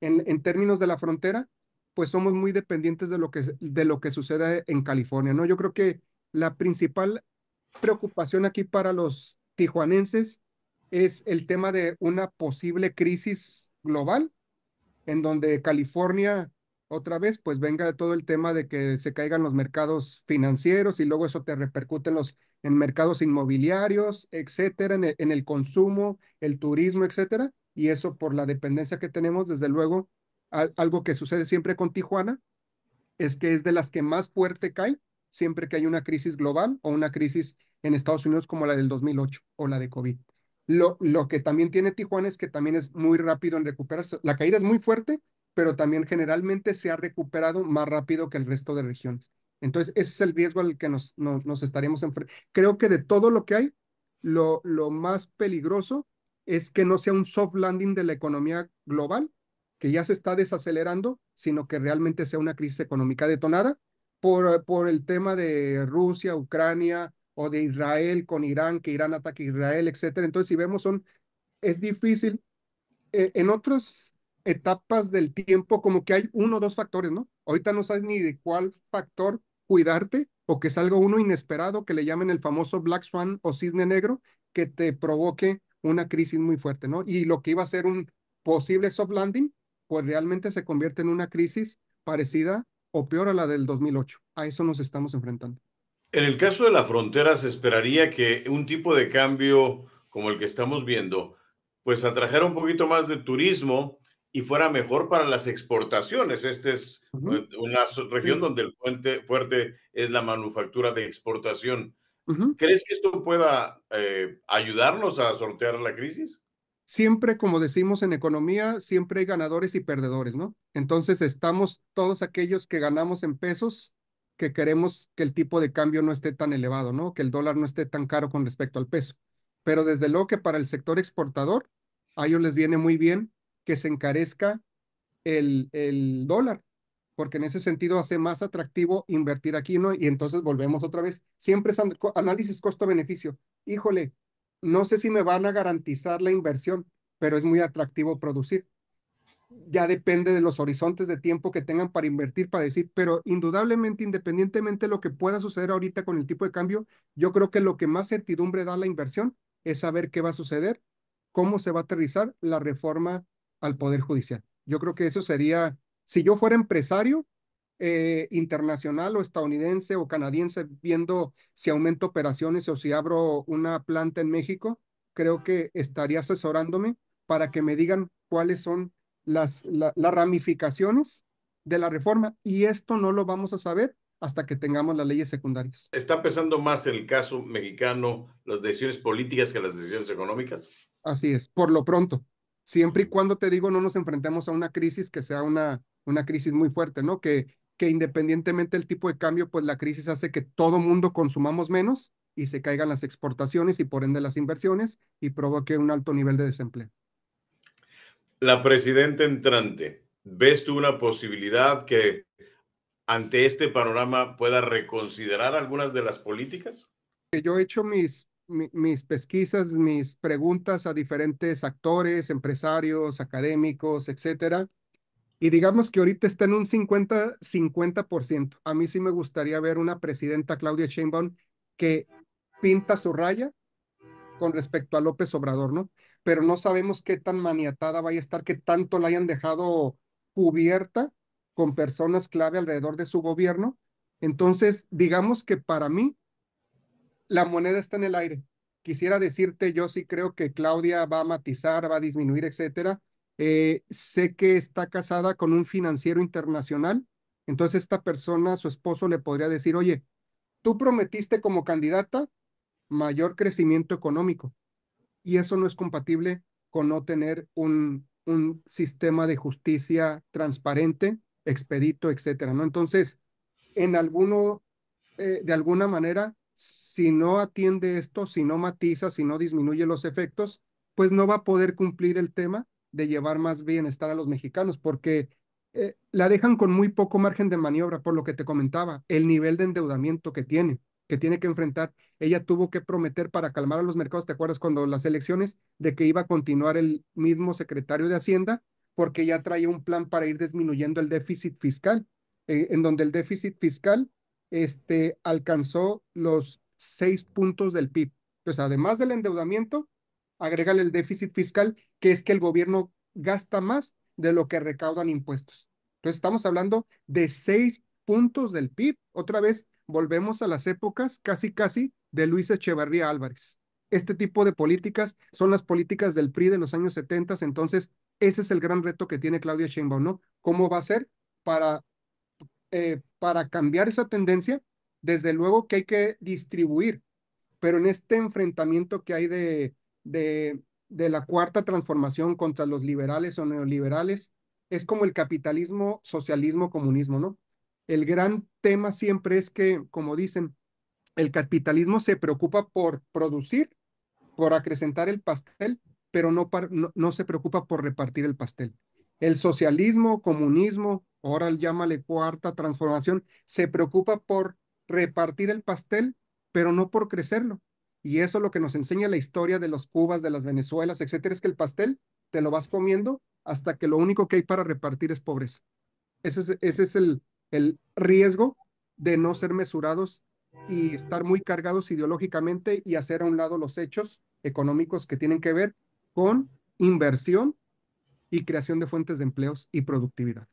en, términos de la frontera, pues somos muy dependientes de lo, que, de lo que sucede en California, ¿no? Yo creo que la principal preocupación aquí para los tijuanenses es el tema de una posible crisis global, en donde California otra vez, pues venga todo el tema de que se caigan los mercados financieros y luego eso te repercute en los mercados inmobiliarios, etcétera, en el consumo, el turismo, etcétera y eso por la dependencia que tenemos, desde luego, algo que sucede siempre con Tijuana es que es de las que más fuerte cae siempre que hay una crisis global o una crisis en Estados Unidos como la del 2008 o la de COVID. Lo, lo que también tiene Tijuana es que también es muy rápido en recuperarse. La caída es muy fuerte, pero también generalmente se ha recuperado más rápido que el resto de regiones. Entonces, ese es el riesgo al que nos, estaremos enfrentando. Creo que de todo lo que hay, lo, lo más peligroso es que no sea un soft landing de la economía global, que ya se está desacelerando, sino que realmente sea una crisis económica detonada por, el tema de Rusia, Ucrania o de Israel con Irán, que Irán ataque a Israel, etc Entonces, si vemos, son, es difícil. Eh, en otras etapas del tiempo, como que hay uno o dos factores, ¿no? Ahorita no sabes ni de cuál factor cuidarte o que es algo uno inesperado, que le llamen el famoso Black Swan o Cisne Negro, que te provoque una crisis muy fuerte, ¿no? Y lo que iba a ser un posible soft landing, pues realmente se convierte en una crisis parecida o peor a la del 2008. A eso nos estamos enfrentando. En el caso de la frontera, se esperaría que un tipo de cambio como el que estamos viendo, pues atrajera un poquito más de turismo y fuera mejor para las exportaciones. Esta es eh, una región donde el fuerte es la manufactura de exportación. ¿Crees que esto pueda eh, ayudarnos a sortear la crisis? Siempre, como decimos en economía, siempre hay ganadores y perdedores, ¿no? Entonces estamos todos aquellos que ganamos en pesos, que queremos que el tipo de cambio no esté tan elevado, ¿no? Que el dólar no esté tan caro con respecto al peso. Pero desde luego que para el sector exportador, a ellos les viene muy bien que se encarezca el dólar, porque en ese sentido hace más atractivo invertir aquí, ¿no? Y entonces volvemos otra vez. Siempre es análisis costo-beneficio. Híjole, no sé si me van a garantizar la inversión, pero es muy atractivo producir. Ya depende de los horizontes de tiempo que tengan para invertir, para decir, pero indudablemente, independientemente de lo que pueda suceder ahorita con el tipo de cambio, yo creo que lo que más certidumbre da la inversión es saber qué va a suceder, cómo se va a aterrizar la reforma al Poder Judicial. Yo creo que eso sería si yo fuera empresario eh, internacional o estadounidense o canadiense viendo si aumento operaciones o si abro una planta en México, creo que estaría asesorándome para que me digan cuáles son las, las ramificaciones de la reforma. Y esto no lo vamos a saber hasta que tengamos las leyes secundarias. ¿Está pesando más el caso mexicano las decisiones políticas que las decisiones económicas? Así es, por lo pronto. Siempre y cuando te digo no nos enfrentemos a una crisis que sea una una crisis muy fuerte, ¿no? Que, que independientemente del tipo de cambio, pues la crisis hace que todo mundo consumamos menos y se caigan las exportaciones y por ende las inversiones y provoque un alto nivel de desempleo. La presidenta entrante, ¿ves tú una posibilidad que ante este panorama pueda reconsiderar algunas de las políticas? Yo he hecho mis, mis pesquisas, mis preguntas a diferentes actores, empresarios, académicos, etcétera, y digamos que ahorita está en un 50-50%. A mí sí me gustaría ver una presidenta Claudia Sheinbaum que pinta su raya con respecto a López Obrador, ¿no? Pero no sabemos qué tan maniatada vaya a estar, que tanto la hayan dejado cubierta con personas clave alrededor de su gobierno. Entonces, digamos que para mí, la moneda está en el aire. Quisiera decirte, yo sí creo que Claudia va a matizar, va a disminuir, etcétera, eh, sé que está casada con un financiero internacional, entonces esta persona, su esposo, le podría decir, oye, tú prometiste como candidata mayor crecimiento económico y eso no es compatible con no tener un, sistema de justicia transparente, expedito, etcétera, ¿no? Entonces, en alguno, eh, de alguna manera, si no atiende esto, si no matiza, si no disminuye los efectos, pues no va a poder cumplir el tema de llevar más bienestar a los mexicanos, porque eh, la dejan con muy poco margen de maniobra, por lo que te comentaba, el nivel de endeudamiento que tiene, que tiene que enfrentar. Ella tuvo que prometer para calmar a los mercados, ¿te acuerdas cuando las elecciones de que iba a continuar el mismo secretario de Hacienda? Porque ya traía un plan para ir disminuyendo el déficit fiscal, eh, en donde el déficit fiscal este, alcanzó los seis puntos del PIB. Pues además del endeudamiento, agrégale el déficit fiscal, que es que el gobierno gasta más de lo que recaudan impuestos. Entonces estamos hablando de seis puntos del PIB. Otra vez volvemos a las épocas casi casi de Luis Echevarría Álvarez. Este tipo de políticas son las políticas del PRI de los años 70, entonces ese es el gran reto que tiene Claudia Sheinbaum, ¿no? ¿Cómo va a ser para, eh, para cambiar esa tendencia? Desde luego que hay que distribuir, pero en este enfrentamiento que hay de de, de la cuarta transformación contra los liberales o neoliberales es como el capitalismo, socialismo, comunismo, ¿no? El gran tema siempre es que, como dicen, el capitalismo se preocupa por producir, por acrecentar el pastel, pero no, no, no se preocupa por repartir el pastel. El socialismo, comunismo, ahora llámale cuarta transformación, se preocupa por repartir el pastel, pero no por crecerlo. Y eso es lo que nos enseña la historia de los Cubas, de las Venezuelas, etcétera, es que el pastel te lo vas comiendo hasta que lo único que hay para repartir es pobreza. Ese es, el, el riesgo de no ser mesurados y estar muy cargados ideológicamente y hacer a un lado los hechos económicos que tienen que ver con inversión y creación de fuentes de empleos y productividad.